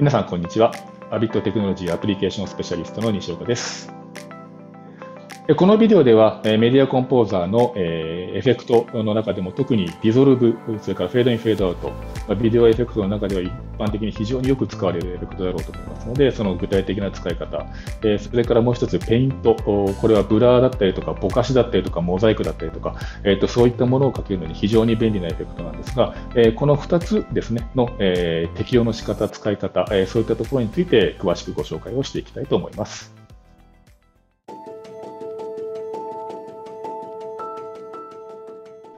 皆さん、こんにちは。アビットテクノロジーアプリケーションスペシャリストの西岡です。このビデオではメディアコンポーザーのエフェクトの中でも特にディゾルブ、それからフェードイン、フェードアウト、ビデオエフェクトの中では一般的に非常によく使われるエフェクトだろうと思いますので、その具体的な使い方、それからもう一つペイント、これはブラーだったりとか、ぼかしだったりとか、モザイクだったりとか、えー、とそういったものをかけるのに非常に便利なエフェクトなんですが、えこの2つですね、の、え適用の仕方、使い方、えそういったところについて詳しくご紹介をしていきたいと思います。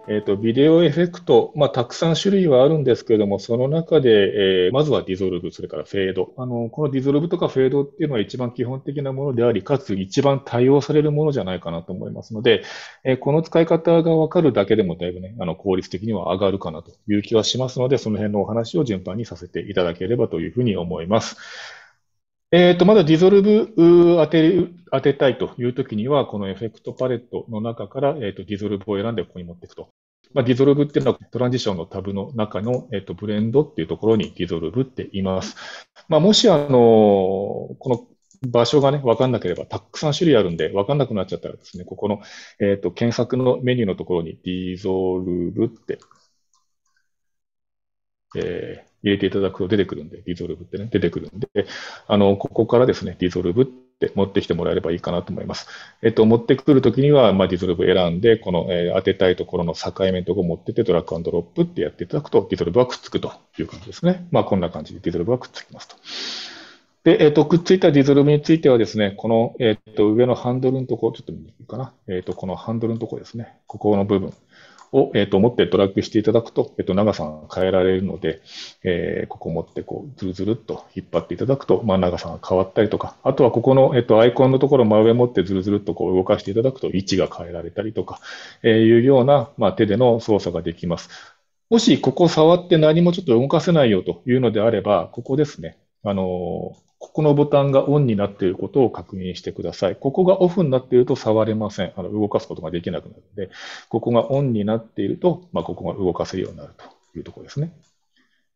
えーと、ビデオエフェクト、まあ、たくさん種類はあるんですけれども、その中で、えー、まずはディゾルブ、それからフェードあの。このディゾルブとかフェードっていうのは一番基本的なものであり、かつ一番対応されるものじゃないかなと思いますので、えー、この使い方がわかるだけでもだいぶね、あの効率的には上がるかなという気はしますので、その辺のお話を順番にさせていただければというふうに思います。えっ、ー、と、まだディゾルブ当て、当てたいというときには、このエフェクトパレットの中から、えっ、ー、と、ディゾルブを選んでここに持っていくと。まあ、ディゾルブっていうのはトランジションのタブの中の、えっ、ー、と、ブレンドっていうところにディゾルブって言います。まあ、もし、あの、この場所がね、わかんなければ、たくさん種類あるんで、わかんなくなっちゃったらですね、ここの、えっ、と、検索のメニューのところにディゾルブって、えー、入れていただくと出てくるんで、ディゾルブってね、出てくるんで、あの、ここからですね、ィゾルブって持ってきてもらえればいいかなと思います。えっと、持ってくるときには、まあ、ィゾルブ選んで、この、えー、当てたいところの境目のところ持ってて、ドラッグアンドロップってやっていただくと、ディゾルブはくっつくという感じですね。まあ、こんな感じでディゾルブはくっつきますと。で、えっ、ー、と、くっついたディゾルブについてはですね、この、えっ、ー、と、上のハンドルのところ、ちょっと見にくいかな。えっ、ー、と、このハンドルのところですね。ここの部分。を、えーと、持ってドラッグしていただくと、えーと、長さが変えられるので、えー、ここ持ってこうずるずるっと引っ張っていただくと、まあ、長さが変わったりとか、あとはここの、えーと、とアイコンのところ真上持ってずるずるっとこう動かしていただくと位置が変えられたりとか、えー、いうような、まあ、手での操作ができます。もしここ触って何もちょっと動かせないよというのであれば、ここですね。あの、ここのボタンがオンになっていることを確認してください。ここがオフになっていると触れません。あの動かすことができなくなるので、ここがオンになっていると、まあ、ここが動かせるようになるというところですね。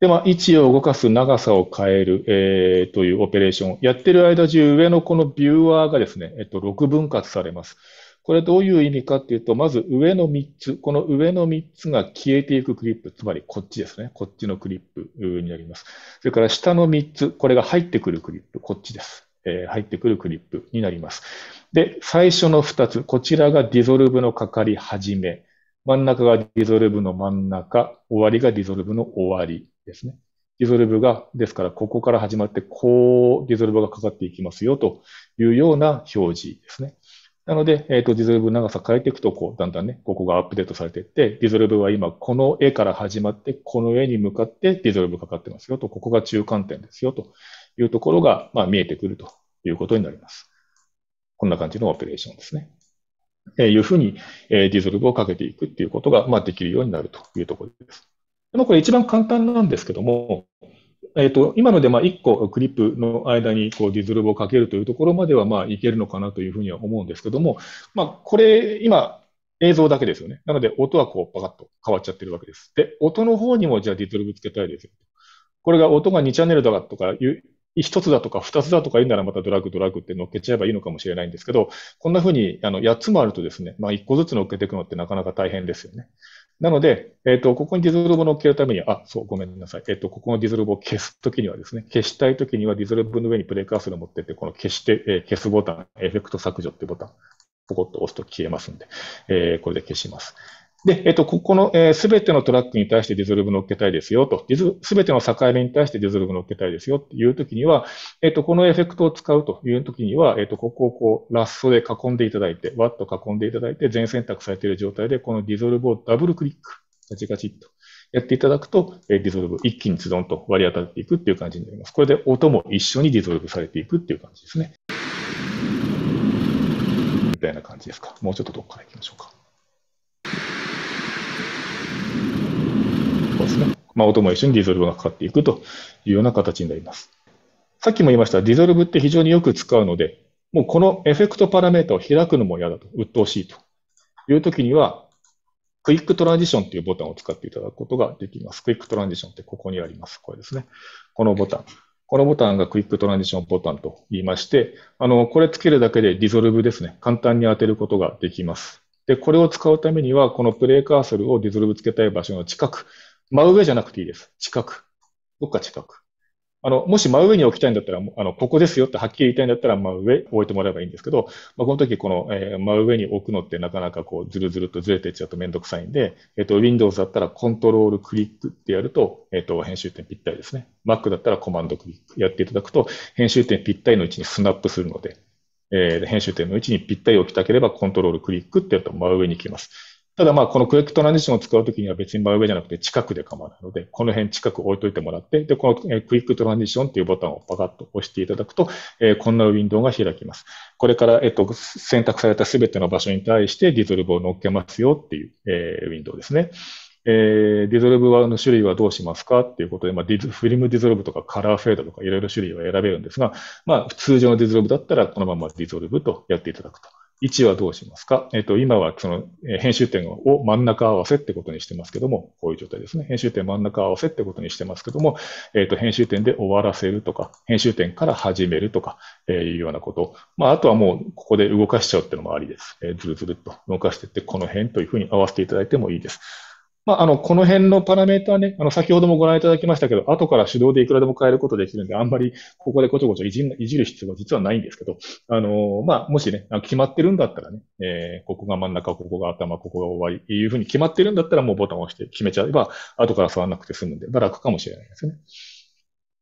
で、まあ、位置を動かす長さを変える、えー、というオペレーション。やってる間中、上のこのビューアーがですね、えっと、6分割されます。これどういう意味かっていうと、まず上の3つ、この上の3つが消えていくクリップ、つまりこっちですね。こっちのクリップになります。それから下の3つ、これが入ってくるクリップ、こっちです。えー、入ってくるクリップになります。で、最初の2つ、こちらがディゾルブのかかり始め、真ん中がディゾルブの真ん中、終わりがディゾルブの終わりですね。ディゾルブが、ですから、ここから始まって、こう、ディゾルブがかかっていきますよというような表示ですね。なので、えっ、ー、と、ディゾルブ長さ変えていくと、こう、だんだんね、ここがアップデートされていって、ディゾルブは今、この絵から始まって、この絵に向かってディゾルブかかってますよと、ここが中間点ですよというところが、まあ、見えてくるということになります。こんな感じのオペレーションですね。えー、いうふうに、えー、ディゾルブをかけていくっていうことが、まあ、できるようになるというところです。でも、これ一番簡単なんですけども、えっ、と、今のでまあ1個クリップの間にこうディズルブをかけるというところまではまあいけるのかなというふうには思うんですけども、まあこれ今映像だけですよね。なので音はこうパカッと変わっちゃってるわけです。で、音の方にもじゃあディズルブつけたいですよ。これが音が2チャンネルだとかいうつだとか2つだとか言うならまたドラッグドラッグって乗っけちゃえばいいのかもしれないんですけど、こんな風にあの8つもあるとですね、まあ1個ずつ乗っけていくのってなかなか大変ですよね。なので、えっ、ー、と、ここにディゾルブの消えるためには、あ、そう、ごめんなさい。えっ、ー、と、ここのディゾルブを消すときにはですね、消したいときにはディゾルブの上にブレイカーソルを持ってって、この消して、えー、消すボタン、エフェクト削除っていうボタン、ポコッと押すと消えますんで、えこれで消します。で、えっと、ここのすべ、てのトラックに対してディゾルブ乗っけたいですよと、すべての境目に対してディゾルブ乗っけたいですよっていうときには、えっと、このエフェクトを使うというときには、えっと、ここをこう、ラッソで囲んでいただいて、ワッと囲んでいただいて、全選択されている状態で、このディゾルブをダブルクリック、ガチガチっとやっていただくと、えー、ディゾルブ一気にズドンと割り当たっていくっていう感じになります。これで音も一緒にディゾルブされていくっていう感じですね。みたいな感じですか。もうちょっとどっから行きましょうか。ですね。まあ、音も一緒にディゾルブがかかっていくというような形になります。さっきも言いました、ディゾルブって非常によく使うので、もうこのエフェクトパラメータを開くのも嫌だと、鬱陶しいという時には、クイックトランジションというボタンを使っていただくことができます。クイックトランジションってここにあります。これですね。このボタン。このボタンがクイックトランジションボタンと言いまして、あの、これつけるだけでディゾルブですね。簡単に当てることができます。で、これを使うためには、このプレイカーソルをディゾルブつけたい場所の近く真上じゃなくていいです。近く。どっか近く。あの、もし真上に置きたいんだったら、あの、ここですよってはっきり言いたいんだったら、真上置いてもらえばいいんですけど、まあ、この時、この、えー、真上に置くのってなかなかこう、ずるずるとずれていっちゃうとめんどくさいんで、えっ、ー、と、Windows だったらコントロールクリックってやると、えっ、ー、と、編集点ぴったりですね。Mac だったらコマンドクリックやっていただくと、編集点ぴったりの位置にスナップするので、えー、編集点の位置にぴったり置きたければ、コントロールクリックってやると真上に行きます。ただまあ、このクエックトランジションを使うときには別に真上じゃなくて近くで構わないので、この辺近く置いといてもらって、で、このクイックトランジションっていうボタンをパカッと押していただくと、えー、こんなウィンドウが開きます。これから、えっと、選択されたすべての場所に対してディゾルブを乗っけますよっていう、えー、ウィンドウですね。えー、ディゾルブはの種類はどうしますかっていうことで、まあ、ディズフィルムディゾルブとかカラーフェードとかいろいろ種類を選べるんですが、まあ、通常のディゾルブだったらこのままディゾルブとやっていただくと。位置はどうしますかえっ、ー、と、今はその、え編集点を真ん中合わせってことにしてますけども、こういう状態ですね。編集点真ん中合わせってことにしてますけども、えっ、ー、と、編集点で終わらせるとか、編集点から始めるとか、えいうようなこと。まあ、あとはもう、ここで動かしちゃうっていうのもありです。えずるずるっと動かしていって、この辺というふうに合わせていただいてもいいです。まあ、あの、この辺のパラメータはね、あの、先ほどもご覧いただきましたけど、後から手動でいくらでも変えることできるんで、あんまりここでこちょこちょいじいじる必要は実はないんですけど、あのー、まあ、もしね、決まってるんだったらね、えー、ここが真ん中、ここが頭、ここが終わり、いうふうに決まってるんだったらもうボタンを押して決めちゃえば、後から触らなくて済むんで、ま楽かもしれないですね。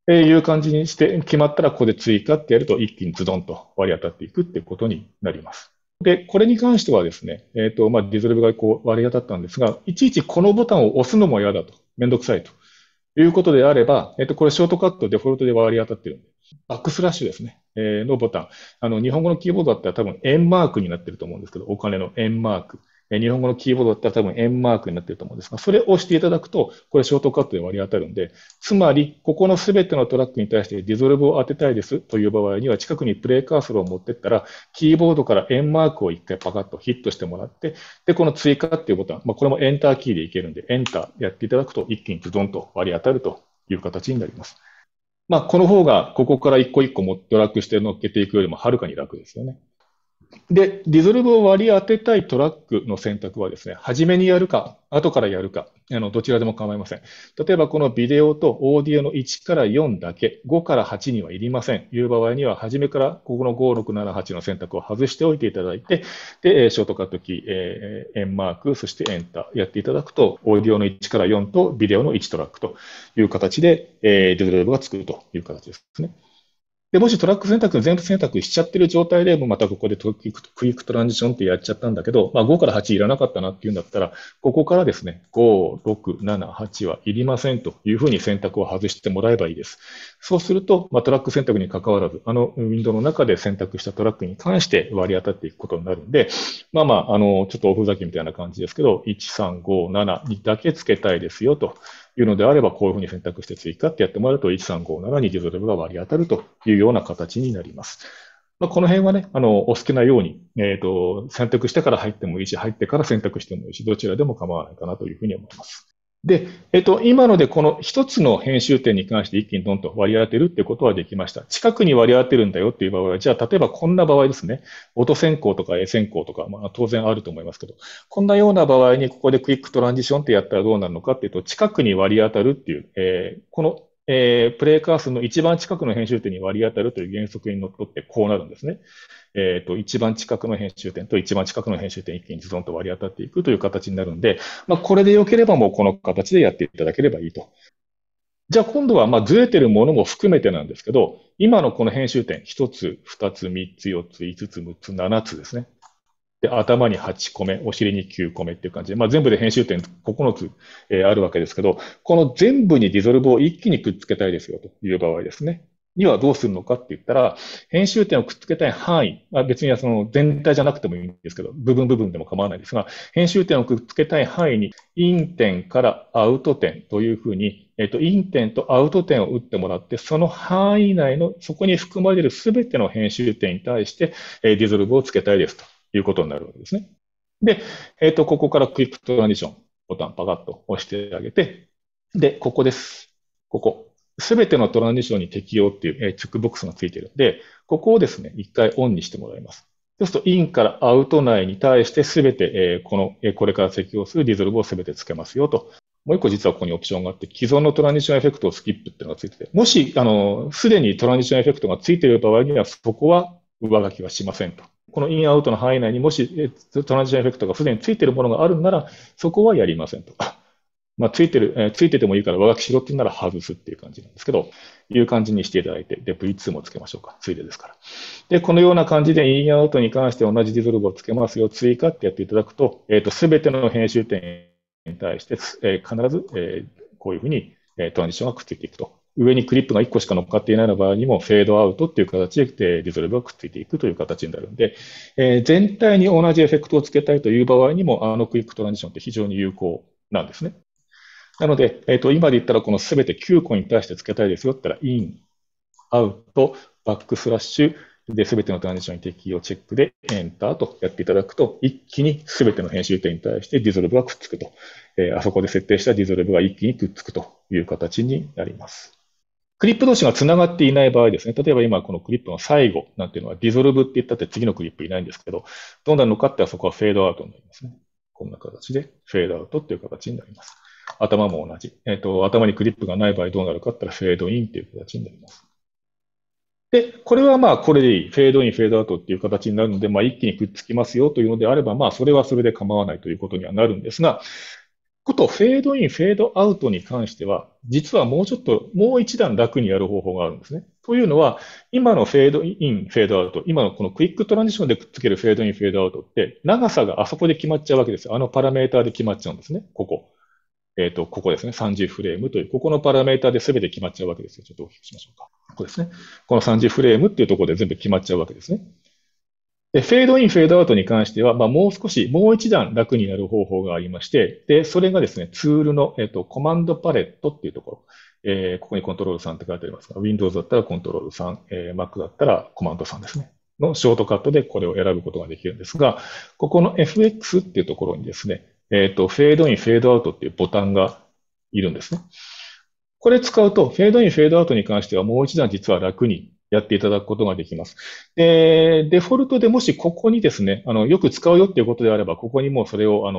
えー、いう感じにして、決まったらここで追加ってやると一気にズドンと割り当たっていくってことになります。で、これに関してはですね、えっ、ー、と、まあ、ディズルブがこう割り当たったんですが、いちいちこのボタンを押すのも嫌だと、めんどくさいということであれば、えっ、ー、と、これショートカットデフォルトで割り当たってるんで、バックスラッシュですね、えー、のボタン。あの、日本語のキーボードだったら多分円マークになってると思うんですけど、お金の円マーク。え日本語のキーボードだったら多分円マークになってると思うんですが、それを押していただくと、これショートカットで割り当たるんで、つまり、ここのすべてのトラックに対してディゾルブを当てたいですという場合には、近くにプレイカーソルを持ってったら、キーボードから円マークを一回パカッとヒットしてもらって、で、この追加っていうボタン、まあ、これもエンターキーでいけるんで、エンターやっていただくと、一気にズドンと割り当たるという形になります。まあ、この方が、ここから一個一個もドラッグして乗っけていくよりもはるかに楽ですよね。で、ィゾルブを割り当てたいトラックの選択はですね、初めにやるか、後からやるか、あのどちらでも構いません。例えばこのビデオとオーディオの1から4だけ、5から8にはいりません。いう場合には、初めからここの5、6、7、8の選択を外しておいていただいて、で、ショートカットキー、えー、円マーク、そしてエンターやっていただくと、オーディオの1から4とビデオの1トラックという形で、えー、ィゾルブがつくという形ですね。で、もしトラック選択、全部選択しちゃってる状態で、もうまたここでクイックトランジションってやっちゃったんだけど、まあ5から8いらなかったなっていうんだったら、ここからですね、5、6、7、8はいりませんというふうに選択を外してもらえばいいです。そうすると、まあ、トラック選択に関わらず、あのウィンドウの中で選択したトラックに関して割り当たっていくことになるんで、まあまあ、あの、ちょっとおふざけみたいな感じですけど、1、3、5、7にだけつけたいですよと。いうのであれば、こういうふうに選択して追加ってやってもらうと、1357にディゾルブが割り当たるというような形になります。まあ、この辺はね、あの、お好きなように、えっ、ー、と、選択してから入ってもいいし、入ってから選択してもいいし、どちらでも構わないかなというふうに思います。で、えっと、今のでこの一つの編集点に関して一気にどんと割り当てるってことはできました。近くに割り当てるんだよっていう場合は、じゃあ例えばこんな場合ですね。音選考とか絵選考とか、まあ当然あると思いますけど、こんなような場合にここでクイックトランジションってやったらどうなるのかっていうと、近くに割り当たるっていう、えー、このえー、プレイカー数の一番近くの編集点に割り当たるという原則にのっとってこうなるんですね。えっ、ー、と、一番近くの編集点と一番近くの編集点一気にズドンと割り当たっていくという形になるんで、まあ、これで良ければもうこの形でやっていただければいいと。じゃあ今度は、まあ、ずれてるものも含めてなんですけど、今のこの編集点、1つ、2つ、3つ、4つ、5つ、6つ、7つですね。で、頭に8個目、お尻に9個目っていう感じで、まあ、全部で編集点9つ、えー、あるわけですけど、この全部にディゾルブを一気にくっつけたいですよという場合ですね。にはどうするのかって言ったら、編集点をくっつけたい範囲、まあ、別にその全体じゃなくてもいいんですけど、部分部分でも構わないですが、編集点をくっつけたい範囲に、イン点からアウト点というふうに、えっ、と、イン点とアウト点を打ってもらって、その範囲内の、そこに含まれる全ての編集点に対して、えー、ディゾルブをつけたいですということになるわけですね。で、えっ、ー、と、ここからクイックトランジションボタンパカッと押してあげて、で、ここです。ここ。すべてのトランジションに適用っていう、えチェックボックスがついてるんで、ここをですね、一回オンにしてもらいます。そうすると、インからアウト内に対してすべて、えこの、えこれから適用するディゾルブをすべてつけますよと。もう一個実はここにオプションがあって、既存のトランジションエフェクトをスキップっていうのがついてて、もし、あの、すでにトランジションエフェクトがついている場合には、そこは上書きはしませんと。このインアウトの範囲内にもしトランジションエフェクトが不全についてるものがあるなら、そこはやりませんと。まあ、ついてる、えー、ついててもいいから上書きしろって言うなら外すっていう感じなんですけど、いう感じにしていただいて、で、V2 もつけましょうか。ついでですから。で、このような感じでインアウトに関して同じディゾルブをつけますよ、追加ってやっていただくと、えっ、ー、と、すべての編集点に対して、えー、必ず、えー、こういうふうに、えー、トランジションがくっついていくと上にクリップが1個しか乗っかっていないの場合にも、フェードアウトっていう形でディゾルブがくっついていくという形になるんで、えー、全体に同じエフェクトをつけたいという場合にも、あのクイックトランジションって非常に有効なんですね。なので、えっ、ー、と、今で言ったらこのすべて9個に対してつけたいですよって言ったら、イン、アウト、バックスラッシュ、で、すべてのトランジションに適用チェックでエンターとやっていただくと、一気にすべての編集点に対してディゾルブがくっつくと、えー、あそこで設定したディゾルブが一気にくっつくという形になります。クリップ同士が繋がっていない場合ですね、例えば今このクリップの最後なんていうのはディゾルブって言ったって次のクリップいないんですけど、どうなるのかってはそこはフェードアウトになりますね。こんな形でフェードアウトっていう形になります。頭も同じ。えっ、ー、と、頭にクリップがない場合どうなるかって言ったらフェードインっていう形になります。で、これはまあこれでいい。フェードイン、フェードアウトっていう形になるので、まあ一気にくっつきますよというのであれば、まあそれはそれで構わないということにはなるんですが、ことフェードイン、フェードアウトに関しては、実はもうちょっと、もう一段楽にやる方法があるんですね。というのは、今のフェードイン、フェードアウト、今のこのクイックトランジションでくっつけるフェードイン、フェードアウトって、長さがあそこで決まっちゃうわけですよ。あのパラメーターで決まっちゃうんですね。ここ。えっ、ー、と、ここですね。30フレームという、ここのパラメーターで全て決まっちゃうわけですよ。ちょっと大きくしましょうか。ここですね。この30フレームっていうところで全部決まっちゃうわけですね。で、フェードイン、フェードアウトに関しては、まあ、もう少し、もう一段楽になる方法がありまして、で、それがですね、ツールの、えっと、コマンドパレットっていうところ、えー、ここにコントロール3って書いてありますが、Windows だったらコントロール3、えー、Mac だったらコマンド3ですね。のショートカットでこれを選ぶことができるんですが、ここの FX っていうところにですね、えっ、ー、と、フェードイン、フェードアウトっていうボタンがいるんですね。これ使うと、フェードイン、フェードアウトに関してはもう一段実は楽にやっていただくことができます。で、デフォルトでもしここにですね、あの、よく使うよっていうことであれば、ここにもうそれを、あ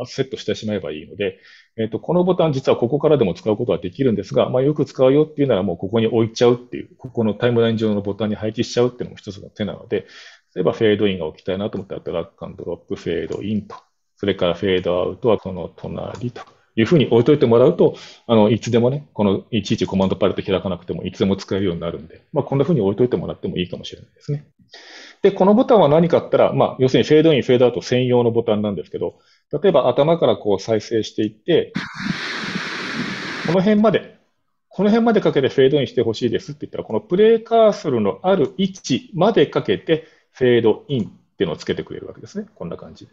の、セットしてしまえばいいので、えっ、と、このボタン実はここからでも使うことはできるんですが、まあ、よく使うよっていうならもうここに置いちゃうっていう、ここのタイムライン上のボタンに配置しちゃうっていうのも一つの手なので、例えばフェードインが置きたいなと思ったら、ドラッグンドロップフェードインと、それからフェードアウトはこの隣と。いうふうに置いといてもらうと、あの、いつでもね、このいちいちコマンドパレット開かなくても、いつでも使えるようになるんで、まあ、こんなふうに置いといてもらってもいいかもしれないですね。で、このボタンは何かあったら、まあ、要するにフェードイン、フェードアウト専用のボタンなんですけど、例えば頭からこう再生していって、この辺まで、この辺までかけてフェードインしてほしいですって言ったら、このプレイカーソルのある位置までかけて、フェードインっていうのをつけてくれるわけですね。こんな感じで。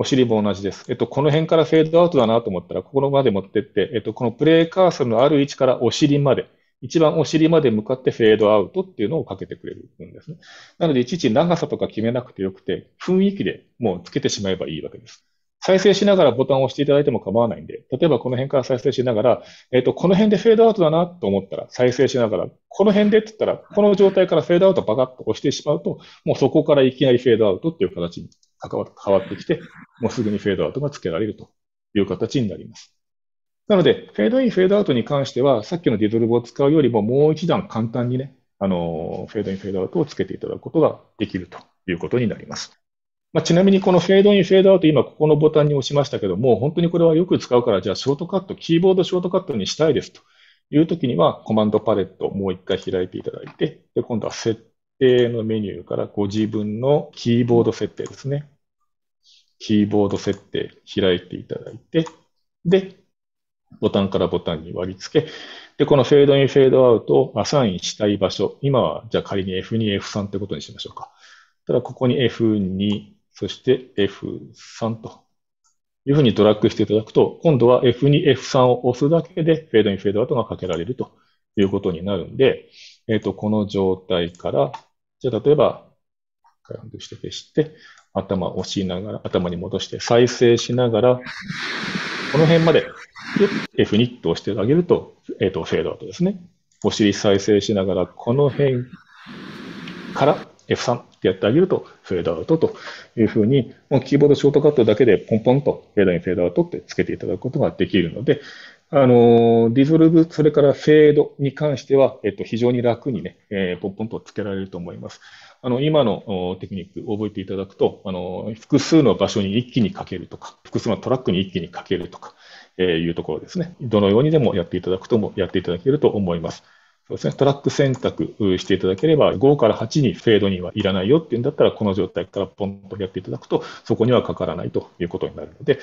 お尻も同じです。えっと、この辺からフェードアウトだなと思ったら、ここまで持ってって、えっと、このプレイカーソルのある位置からお尻まで、一番お尻まで向かってフェードアウトっていうのをかけてくれるんですね。なので、いちいち長さとか決めなくてよくて、雰囲気でもうつけてしまえばいいわけです。再生しながらボタンを押していただいても構わないんで、例えばこの辺から再生しながら、えっ、と、この辺でフェードアウトだなと思ったら、再生しながら、この辺でって言ったら、この状態からフェードアウトバカッと押してしまうと、もうそこからいきなりフェードアウトっていう形に変わってきて、もうすぐにフェードアウトがつけられるという形になります。なので、フェードイン、フェードアウトに関しては、さっきのディゾルブを使うよりももう一段簡単にね、あの、フェードイン、フェードアウトをつけていただくことができるということになります。まあ、ちなみにこのフェードイン、フェードアウト、今ここのボタンに押しましたけども、本当にこれはよく使うから、じゃあショートカット、キーボードショートカットにしたいですというときには、コマンドパレットをもう一回開いていただいて、で、今度は設定のメニューからご自分のキーボード設定ですね。キーボード設定開いていただいて、で、ボタンからボタンに割り付け、で、このフェードイン、フェードアウトをアサインしたい場所。今は、じゃあ仮に F2、F3 ってことにしましょうか。ただ、ここに F2、そして F3 というふうにドラッグしていただくと、今度は F2、F3 を押すだけで、フェードイン、フェードアウトがかけられるということになるんで、えっ、ー、と、この状態から、じゃあ例えば、カウントして消して、頭を押しながら、頭に戻して再生しながら、この辺まで、F ニットをしてあげると、えっ、ー、と、フェードアウトですね。お尻再生しながら、この辺から F3 ってやってあげると、フェードアウトというふうに、もうキーボードショートカットだけでポンポンとフェードイン、フェードアウトってつけていただくことができるので、あの、ディゾルブ、それからフェードに関しては、えっと、非常に楽にね、えー、ポンポンとつけられると思います。あの今のテクニックを覚えていただくとあの複数の場所に一気にかけるとか複数のトラックに一気にかけるとか、えー、いうところですねどのようにでもやっていただくともやっていただけると思います。そうですね、トラック選択していただければ、5から8にフェードにはいらないよっていうんだったら、この状態からポンとやっていただくと、そこにはかからないということになるので、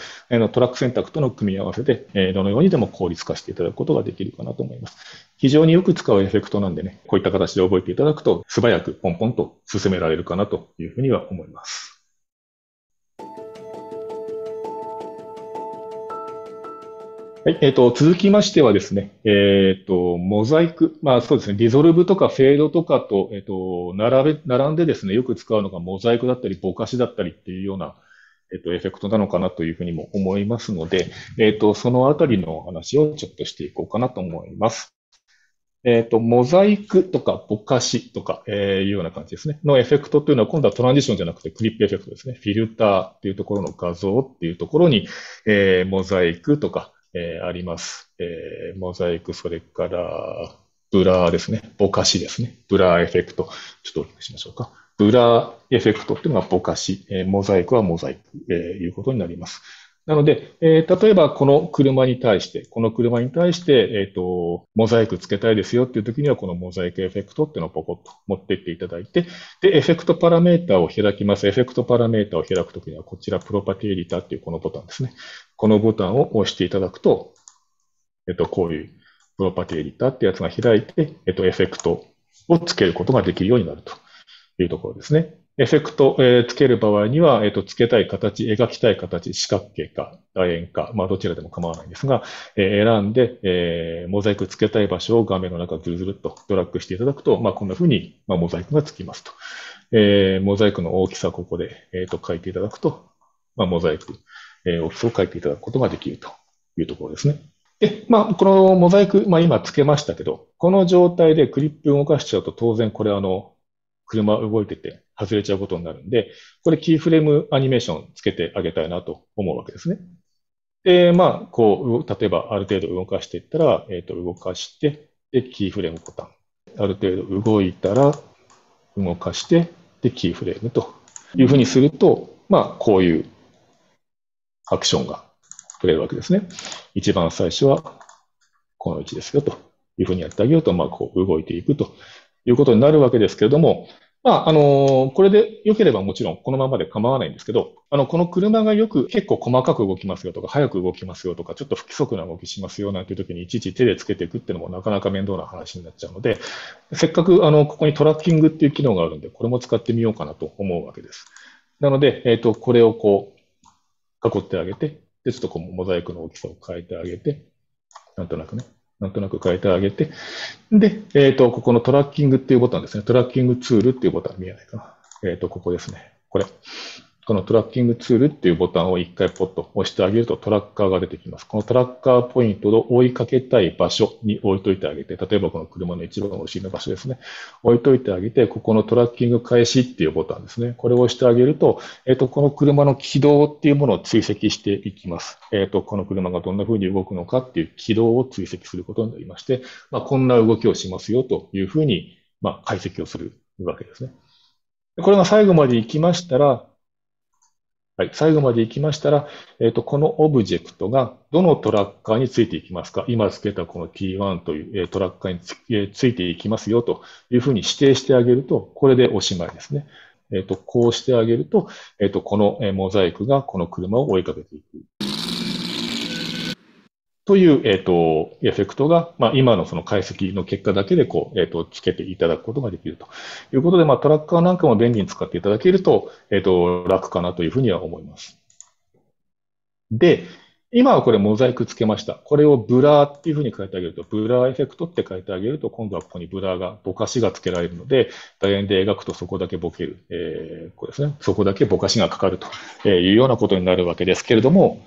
トラック選択との組み合わせで、どのようにでも効率化していただくことができるかなと思います。非常によく使うエフェクトなんでね、こういった形で覚えていただくと、素早くポンポンと進められるかなというふうには思います。はい、えっ、ー、と、続きましてはですね、えっ、ー、と、モザイク、まあそうですね、リゾルブとかフェードとかと、えっ、ー、と、並べ、並んでですね、よく使うのがモザイクだったり、ぼかしだったりっていうような、えっ、と、エフェクトなのかなというふうにも思いますので、えっ、と、そのあたりの話をちょっとしていこうかなと思います。えっ、と、モザイクとかぼかしとか、えいうような感じですね。のエフェクトというのは今度はトランジションじゃなくてクリップエフェクトですね。フィルターっていうところの画像っていうところに、えモザイクとか、えー、あります。えー、モザイク、それから、ブラーですね。ぼかしですね。ブラーエフェクト。ちょっとお聞きしましょうか。ブラーエフェクトっていうのがぼかし。えー、モザイクはモザイク、えー、いうことになります。なので、えー、例えばこの車に対して、この車に対して、えっ、ー、と、モザイクつけたいですよっていう時には、このモザイクエフェクトっていうのをポコッと持ってっていただいて、で、エフェクトパラメータを開きます。エフェクトパラメータを開くときには、こちらプロパティエディターっていうこのボタンですね。このボタンを押していただくと、えっ、ー、と、こういうプロパティエディターってやつが開いて、えっ、と、エフェクトをつけることができるようになるというところですね。エフェクト、えつける場合には、えっ、と、つけたい形、描きたい形、四角形か、楕円か、まあ、どちらでも構わないんですが、えー、選んで、えー、モザイクつけたい場所を画面の中ずるずるっとドラッグしていただくと、まあ、こんな風に、まあ、モザイクがつきますと。えー、モザイクの大きさここで、えっ、と、書いていただくと、まあ、モザイク、えー、大きさを書いていただくことができるというところですね。で、まあ、このモザイク、まあ、今つけましたけど、この状態でクリップ動かしちゃうと、当然これ、あの、車動いてて、外れちゃうことになるんで、これキーフレームアニメーションつけてあげたいなと思うわけですね。で、まあ、こう、例えばある程度動かしていったら、えっ、ー、と、動かして、で、キーフレームボタン。ある程度動いたら、動かして、で、キーフレームというふうにすると、まあ、こういうアクションが取れるわけですね。一番最初は、この位置ですよというふうにやってあげようと、まあ、こう動いていくということになるわけですけれども、まあ、あのー、これで良ければもちろんこのままで構わないんですけど、あの、この車がよく結構細かく動きますよとか、早く動きますよとか、ちょっと不規則な動きしますよなんていう時にいちいち手でつけていくっていうのもなかなか面倒な話になっちゃうので、せっかくあの、ここにトラッキングっていう機能があるんで、これも使ってみようかなと思うわけです。なので、えっ、ー、と、これをこう、囲ってあげて、で、ちょっとこう、モザイクの大きさを変えてあげて、なんとなくね、なんとなく変えてあげて、で、えっ、ー、と、ここのトラッキングっていうボタンですね。トラッキングツールっていうボタン見えないかな。えっ、ー、と、ここですね。これ。このトラッキングツールっていうボタンを1回ポッと押してあげるとトラッカーが出てきます。このトラッカーポイントを追いかけたい場所に置いといてあげて、例えばこの車の一番お尻の場所ですね。置いといてあげて、ここのトラッキング開始っていうボタンですね。これを押してあげると、えっ、ー、と、この車の軌道っていうものを追跡していきます。えっ、ー、と、この車がどんな風に動くのかっていう軌道を追跡することになりまして、まあ、こんな動きをしますよという風に、まあ、解析をするわけですね。これが最後まで行きましたら、はい、最後まで行きましたら、えっ、ー、と、このオブジェクトがどのトラッカーについていきますか今つけたこの T1 という、えー、トラッカーにつ,、えー、ついていきますよというふうに指定してあげると、これでおしまいですね。えっ、ー、と、こうしてあげると、えっ、と、このモザイクがこの車を追いかけていく。という、えっ、ー、と、エフェクトが、まあ、今のその解析の結果だけで、こう、えっ、ー、と、つけていただくことができるということで、まあ、トラッカーなんかも便利に使っていただけると、えっ、ー、と、楽かなというふうには思います。で、今はこれモザイクつけました。これをブラーっていうふうに変えてあげると、ブラーエフェクトって変えてあげると、今度はここにブラーが、ぼかしがつけられるので、楕円で描くとそこだけぼける、えー、これですね、そこだけぼかしがかかるというようなことになるわけですけれども、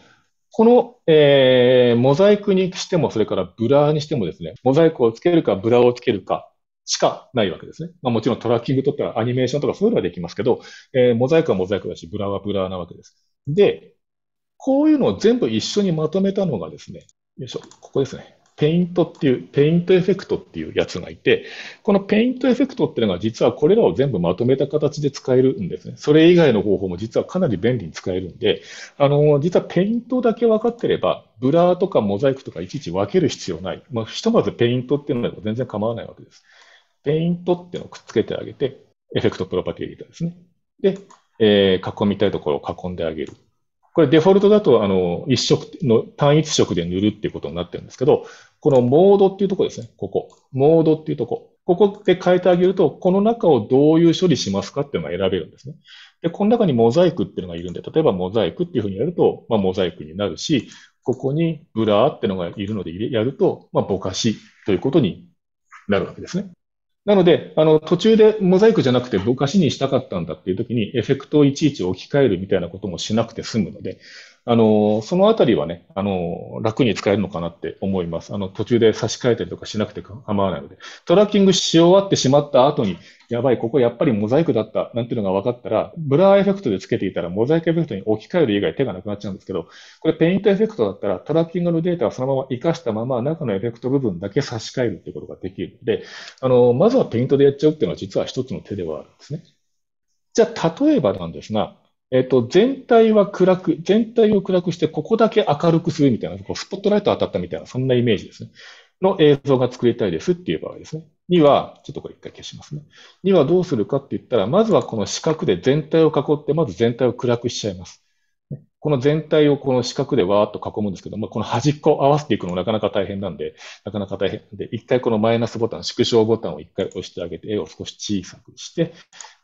この、えー、モザイクにしても、それからブラーにしてもですね、モザイクをつけるか、ブラをつけるかしかないわけですね。まあ、もちろんトラッキングとかアニメーションとかそういうのはできますけど、えー、モザイクはモザイクだし、ブラはブラーなわけです。で、こういうのを全部一緒にまとめたのがですね、よいしょ、ここですね。ペイントっていう、ペイントエフェクトっていうやつがいて、このペイントエフェクトっていうのが実はこれらを全部まとめた形で使えるんですね。それ以外の方法も実はかなり便利に使えるんで、あの、実はペイントだけ分かってれば、ブラーとかモザイクとかいちいち分ける必要ない。まあ、ひとまずペイントっていうのが全然構わないわけです。ペイントっていうのをくっつけてあげて、エフェクトプロパティエディターですね。で、えー、囲みたいところを囲んであげる。これデフォルトだと、あの、一色の単一色で塗るっていうことになってるんですけど、このモードっていうとこですね。ここ。モードっていうとこ。ここで変えてあげると、この中をどういう処理しますかっていうのが選べるんですね。で、この中にモザイクっていうのがいるんで、例えばモザイクっていうふうにやると、まあ、モザイクになるし、ここにブラーってのがいるのでやると、まあ、ぼかしということになるわけですね。なので、あの、途中でモザイクじゃなくてぼかしにしたかったんだっていう時に、エフェクトをいちいち置き換えるみたいなこともしなくて済むので、あの、そのあたりはね、あの、楽に使えるのかなって思います。あの、途中で差し替えたりとかしなくて構わないので、トラッキングし終わってしまった後に、やばい、ここやっぱりモザイクだった、なんていうのが分かったら、ブラーエフェクトでつけていたら、モザイクエフェクトに置き換える以外手がなくなっちゃうんですけど、これペイントエフェクトだったら、トラッキングのデータをそのまま活かしたまま、中のエフェクト部分だけ差し替えるってことができるので、あの、まずはペイントでやっちゃうっていうのは実は一つの手ではあるんですね。じゃあ、例えばなんですが、えっと、全体は暗く、全体を暗くして、ここだけ明るくするみたいな、こうスポットライト当たったみたいな、そんなイメージですね。の映像が作りたいですっていう場合ですね。には、ちょっとこれ一回消しますね。にはどうするかって言ったら、まずはこの四角で全体を囲って、まず全体を暗くしちゃいます。この全体をこの四角でわーっと囲むんですけど、まあ、この端っこを合わせていくのなかなか大変なんで、なかなか大変で、一回このマイナスボタン、縮小ボタンを一回押してあげて、絵を少し小さくして、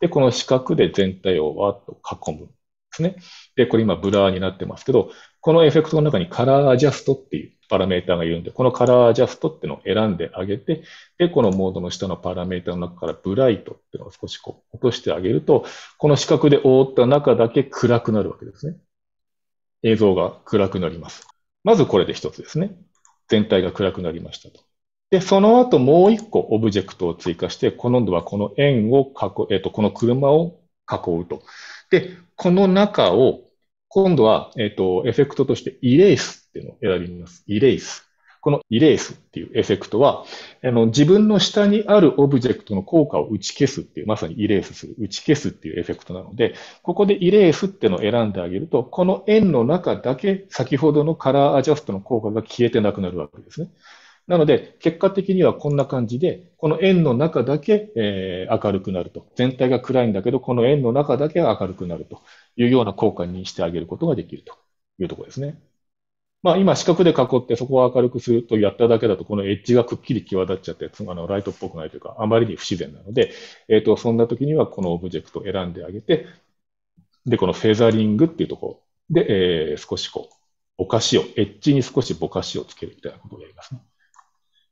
で、この四角で全体をわーっと囲むんですね。で、これ今ブラーになってますけど、このエフェクトの中にカラーアジャストっていうパラメータがいるんで、このカラーアジャストっていうのを選んであげて、で、このモードの下のパラメータの中からブライトっていうのを少しこう落としてあげると、この四角で覆った中だけ暗くなるわけですね。映像が暗くなります。まずこれで一つですね。全体が暗くなりましたと。で、その後もう一個オブジェクトを追加して、今度はこの円を囲、えっ、と、この車を囲うと。で、この中を今度は、えっ、と、エフェクトとしてイレースっていうのを選びます。イレース。このイレースっていうエフェクトは、あの自分の下にあるオブジェクトの効果を打ち消すっていう、まさにイレースする、打ち消すっていうエフェクトなので、ここでイレースってのを選んであげると、この円の中だけ先ほどのカラーアジャストの効果が消えてなくなるわけですね。なので、結果的にはこんな感じで、この円の中だけ、えー、明るくなると。全体が暗いんだけど、この円の中だけが明るくなるというような効果にしてあげることができるというところですね。まあ、今四角で囲ってそこを明るくするとやっただけだとこのエッジがくっきり際立っちゃってあのライトっぽくないというかあまりに不自然なので、えーと、そんな時にはこのオブジェクトを選んであげてでこのフェザリングっていうところで、えー、少しこうぼかしをエッジに少しぼかしをつけるみたいなことをやりますね。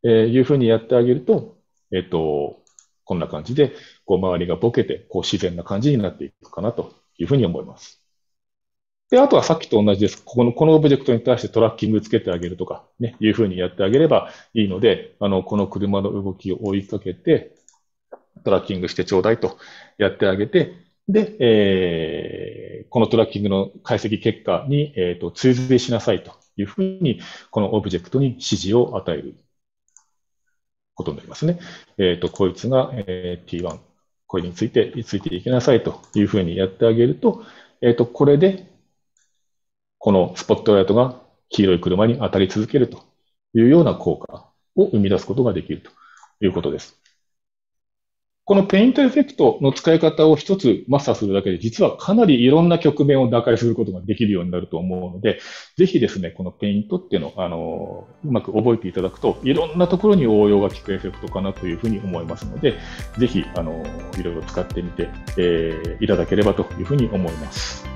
えー、いうふうにやってあげると,、えーと、とこんな感じでこう周りがぼけてこう自然な感じになっていくかなというふうに思います。で、あとはさっきと同じです。ここの、このオブジェクトに対してトラッキングつけてあげるとか、ね、いうふうにやってあげればいいので、あの、この車の動きを追いかけて、トラッキングしてちょうだいとやってあげて、で、えー、このトラッキングの解析結果に、えっ、ー、と、追随しなさいというふうに、このオブジェクトに指示を与えることになりますね。えっ、ー、と、こいつが、えー、T1、これについて、ついていきなさいというふうにやってあげると、えっ、ー、と、これで、このスポットライトが黄色い車に当たり続けるというような効果を生み出すことができるということです。このペイントエフェクトの使い方を一つマスターするだけで、実はかなりいろんな局面を打開することができるようになると思うので、ぜひですね、このペイントっていうのを、あの、うまく覚えていただくと、いろんなところに応用が効くエフェクトかなというふうに思いますので、ぜひ、あの、いろいろ使ってみて、えー、いただければというふうに思います。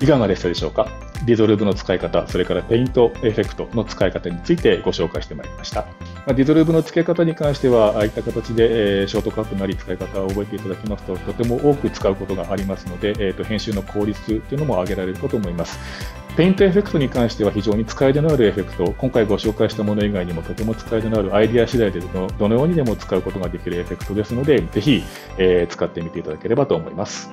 いかがでしたでしょうかリゾルブの使い方、それからペイントエフェクトの使い方についてご紹介してまいりました。まリゾルブの付け方に関しては、ああいった形で、えショートカットなり使い方を覚えていただきますと、とても多く使うことがありますので、えー、と編集の効率というのも上げられるかと思います。ペイントエフェクトに関しては非常に使い手のあるエフェクト、今回ご紹介したもの以外にもとても使い手のあるアイディア次第でどのようにでも使うことができるエフェクトですので、ぜひ、え使ってみていただければと思います。